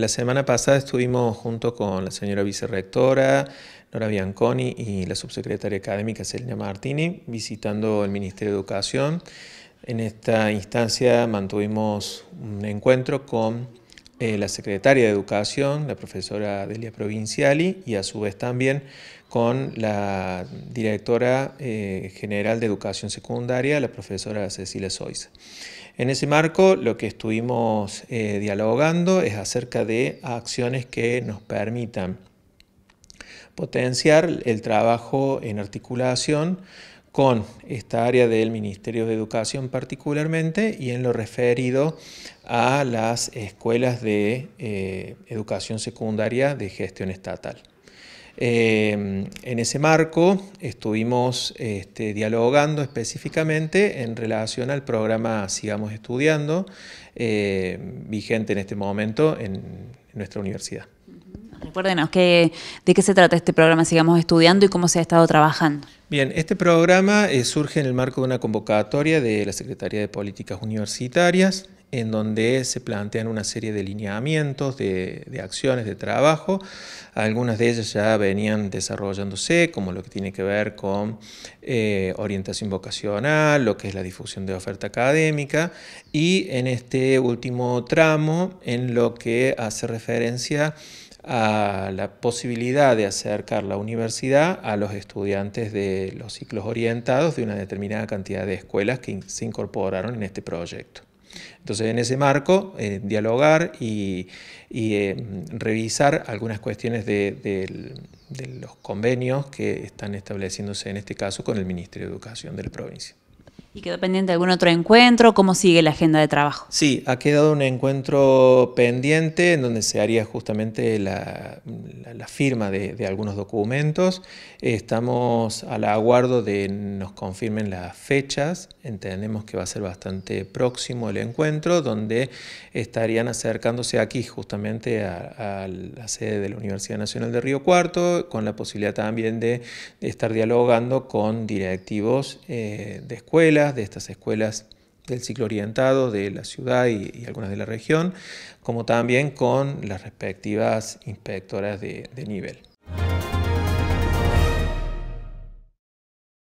La semana pasada estuvimos junto con la señora vicerrectora Nora Bianconi y la subsecretaria académica Celia Martini visitando el Ministerio de Educación. En esta instancia mantuvimos un encuentro con eh, la secretaria de Educación, la profesora Delia Provinciali, y a su vez también con la directora eh, general de Educación Secundaria, la profesora Cecilia Soiza. En ese marco, lo que estuvimos eh, dialogando es acerca de acciones que nos permitan potenciar el trabajo en articulación con esta área del Ministerio de Educación particularmente y en lo referido a las escuelas de eh, educación secundaria de gestión estatal. Eh, en ese marco estuvimos este, dialogando específicamente en relación al programa Sigamos Estudiando, eh, vigente en este momento en nuestra universidad. Recuérdenos de qué se trata este programa, sigamos estudiando y cómo se ha estado trabajando. Bien, este programa eh, surge en el marco de una convocatoria de la Secretaría de Políticas Universitarias, en donde se plantean una serie de lineamientos, de, acciones, de trabajo. Algunas de ellas ya venían desarrollándose, como lo que tiene que ver con eh, orientación vocacional, lo que es la difusión de oferta académica, y en este último tramo, en lo que hace referencia a la posibilidad de acercar la universidad a los estudiantes de los ciclos orientados de una determinada cantidad de escuelas que se incorporaron en este proyecto. Entonces, en ese marco, eh, dialogar y, eh, revisar algunas cuestiones de, de los convenios que están estableciéndose en este caso con el Ministerio de Educación de la provincia. ¿Y quedó pendiente algún otro encuentro? ¿Cómo sigue la agenda de trabajo? Sí, ha quedado un encuentro pendiente en donde se haría justamente la, firma de, algunos documentos. Estamos al aguardo de nos confirmen las fechas. Entendemos que va a ser bastante próximo el encuentro, donde estarían acercándose aquí justamente a, la sede de la Universidad Nacional de Río Cuarto, con la posibilidad también de estar dialogando con directivos eh, de escuelas de estas escuelas del ciclo orientado de la ciudad y, algunas de la región, como también con las respectivas inspectoras de nivel.